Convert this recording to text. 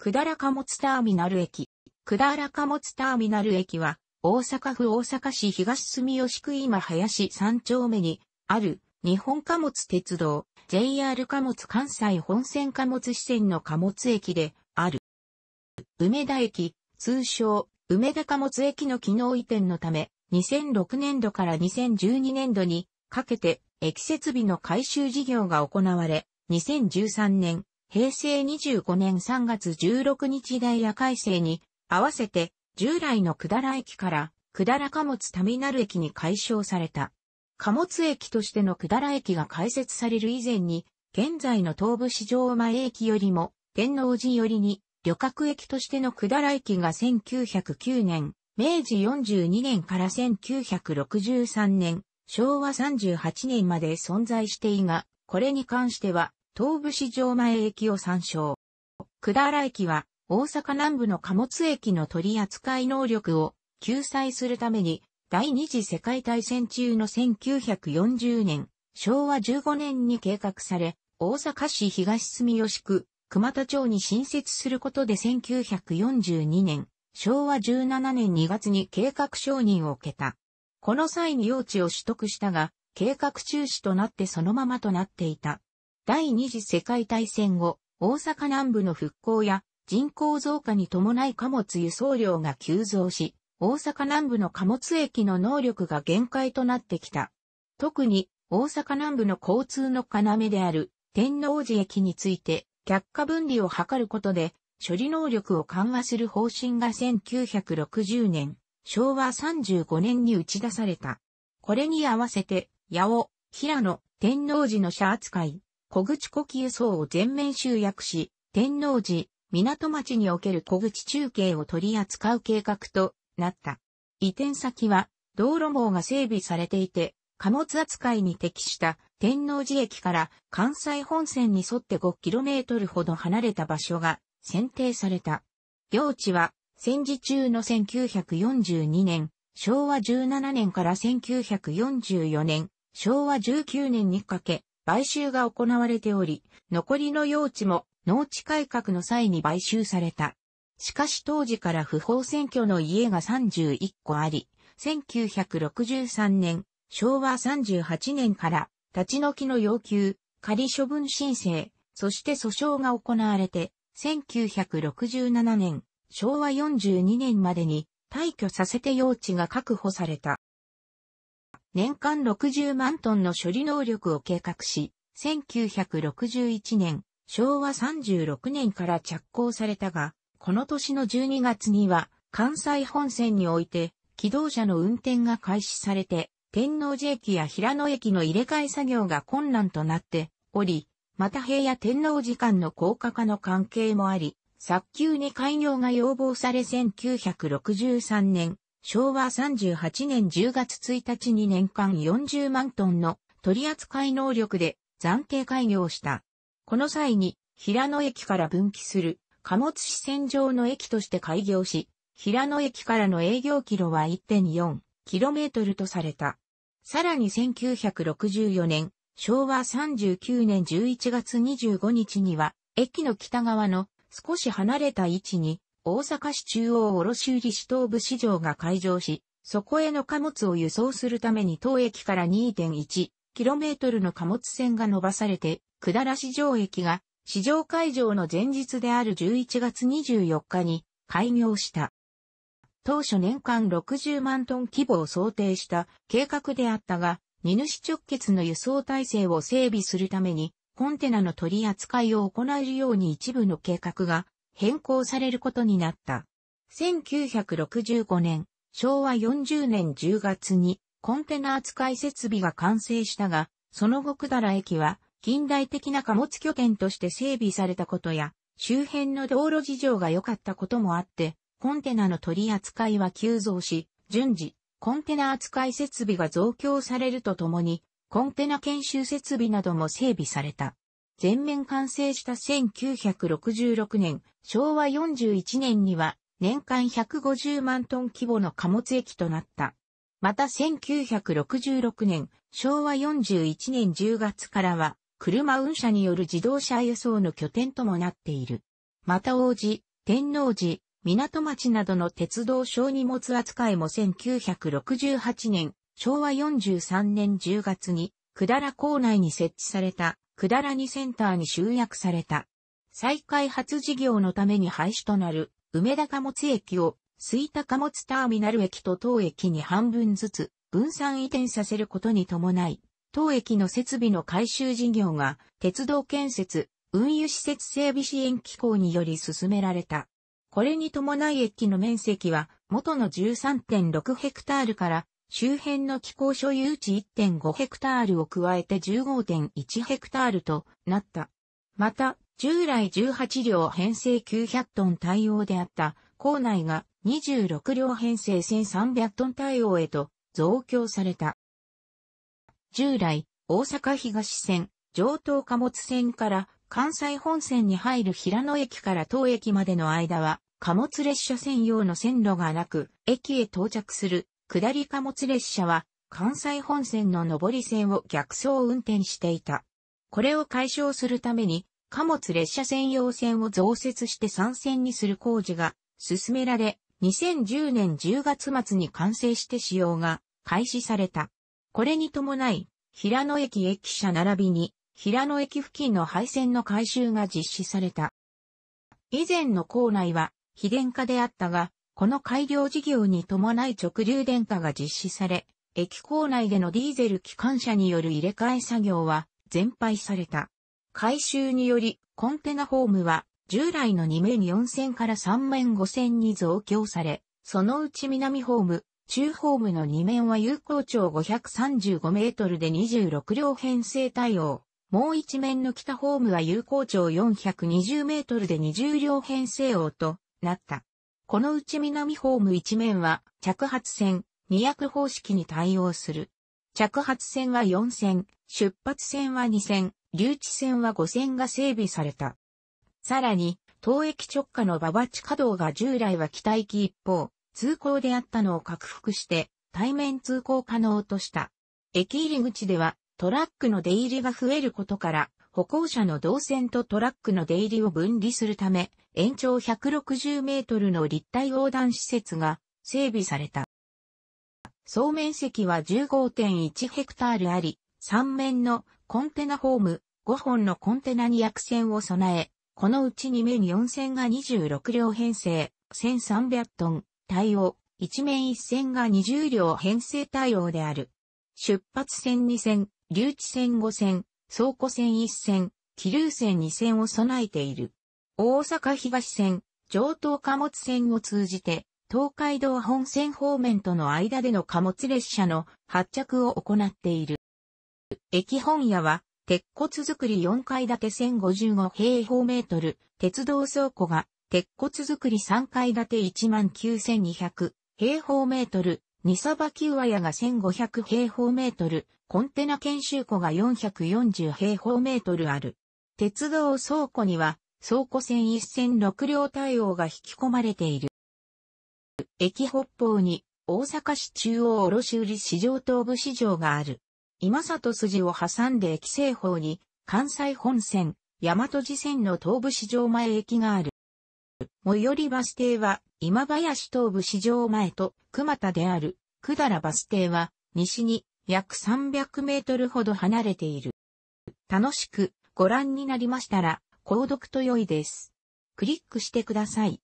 くだら貨物ターミナル駅。くだら貨物ターミナル駅は、大阪府大阪市東住吉区今林3丁目にある日本貨物鉄道 JR 貨物関西本線貨物支線の貨物駅である。梅田駅、通称梅田貨物駅の機能移転のため、2006年度から2012年度にかけて駅設備の改修事業が行われ、2013年平成25年3月16日ダイヤ改正に合わせて従来の下良駅から下良貨物タミナル駅に改称された。貨物駅としての下良駅が開設される以前に現在の東武市場前駅よりも天王寺寄りに旅客駅としての下良駅が1909年、明治42年から1963年、昭和38年まで存在していが、これに関しては東武市場前駅を参照。だら駅は大阪南部の貨物駅の取り扱い能力を救済するために第二次世界大戦中の1940年、昭和15年に計画され、大阪市東住吉区、熊田町に新設することで1942年、昭和17年2月に計画承認を受けた。この際に用地を取得したが、計画中止となってそのままとなっていた。第二次世界大戦後、大阪南部の復興や人口増加に伴い貨物輸送量が急増し、大阪南部の貨物駅の能力が限界となってきた。特に大阪南部の交通の要である天王寺駅について却下分離を図ることで処理能力を緩和する方針が1960年、昭和35年に打ち出された。これに合わせて、八尾、平野、天王寺の社扱い、小口呼吸層を全面集約し、天王寺、港町における小口中継を取り扱う計画となった。移転先は、道路網が整備されていて、貨物扱いに適した天王寺駅から関西本線に沿って 5km ほど離れた場所が選定された。用地は戦時中の1942年、昭和17年から1944年、昭和19年にかけ買収が行われており、残りの用地も農地改革の際に買収された。しかし当時から不法占拠の家が31個あり、1963年、昭和38年から立ち退きの要求、仮処分申請、そして訴訟が行われて、1967年、昭和42年までに退去させて用地が確保された。年間60万トンの処理能力を計画し、1961年、昭和36年から着工されたが、この年の12月には、関西本線において、機動車の運転が開始されて、天王寺駅や平野駅の入れ替え作業が困難となっており、また平野天皇寺間の高架化の関係もあり、早急に開業が要望され1963年、昭和38年10月1日に年間40万トンの取扱い能力で暫定開業した。この際に平野駅から分岐する貨物支線上の駅として開業し、平野駅からの営業キロは 1.4km とされた。さらに1964年、昭和39年11月25日には、駅の北側の少し離れた位置に大阪市中央卸売市東部市場が開場し、そこへの貨物を輸送するために当駅から 2.1km の貨物船が伸ばされて、下田ら市場駅が市場会場の前日である11月24日に開業した。当初年間60万トン規模を想定した計画であったが、荷主直結の輸送体制を整備するために、コンテナの取り扱いを行えるように一部の計画が変更されることになった。1965年、昭和40年10月にコンテナ扱い設備が完成したが、その後百ら駅は近代的な貨物拠点として整備されたことや、周辺の道路事情が良かったこともあって、コンテナの取り扱いは急増し、順次、コンテナ扱い設備が増強されるとともに、コンテナ研修設備なども整備された。全面完成した1966年、昭和41年には年間150万トン規模の貨物駅となった。また1966年、昭和41年10月からは、車運車による自動車輸送の拠点ともなっている。また王子、天王寺、港町などの鉄道小荷物扱いも1968年、昭和43年10月に、百済港内に設置されたくだらにセンターに集約された。再開発事業のために廃止となる、梅田貨物駅を、水田貨物ターミナル駅と当駅に半分ずつ、分散移転させることに伴い、当駅の設備の改修事業が、鉄道建設、運輸施設整備支援機構により進められた。これに伴い駅の面積は、元の13.6ヘクタールから周辺の気候所有地1.5ヘクタールを加えて15.1ヘクタールとなった。また、従来18両編成900トン対応であった校内が26両編成1300トン対応へと増強された。従来、大阪東線、上東貨物線から関西本線に入る平野駅から当駅までの間は、貨物列車専用の線路がなく、駅へ到着する下り貨物列車は関西本線の上り線を逆走運転していた。これを解消するために貨物列車専用線を増設して参線にする工事が進められ、2010年10月末に完成して使用が開始された。これに伴い、平野駅駅舎並びに、平野駅付近の廃線の改修が実施された。以前の構内は、非電化であったが、この改良事業に伴い直流電化が実施され、駅構内でのディーゼル機関車による入れ替え作業は全廃された。改修により、コンテナホームは従来の2面4000から3面5000に増強され、そのうち南ホーム、中ホームの2面は有効長535メートルで26両編成対応。もう一面の北ホームは有効長420メートルで20両編成応となった。このうち南ホーム一面は着発線、200方式に対応する。着発線は4線、出発線は2線、留置線は5線が整備された。さらに、当駅直下の馬場地下道が従来は北行き一方、通行であったのを克服して、対面通行可能とした。駅入り口では、トラックの出入りが増えることから、歩行者の動線とトラックの出入りを分離するため、延長160メートルの立体横断施設が整備された。総面積は15.1ヘクタールあり、3面のコンテナホーム、5本のコンテナに薬船を備え、このうち2面4船が26両編成、1300トン、対応、1面1船が20両編成対応である。出発船2船、留置船5船、倉庫線1線、気流線2線を備えている。大阪東線、上東貨物線を通じて、東海道本線方面との間での貨物列車の発着を行っている。駅本屋は、鉄骨造り4階建て1055平方メートル、鉄道倉庫が、鉄骨造り3階建て19200平方メートル、ニサバキウアヤが1500平方メートル、コンテナ研修庫が440平方メートルある。鉄道倉庫には、倉庫線一線6両対応が引き込まれている。駅北方に、大阪市中央卸売市場東部市場がある。今里筋を挟んで駅西方に、関西本線、大和寺線の東部市場前駅がある。最寄りバス停は今林東部市場前と熊田である。くだらバス停は、西に約300メートルほど離れている。楽しくご覧になりましたら、購読と良いです。クリックしてください。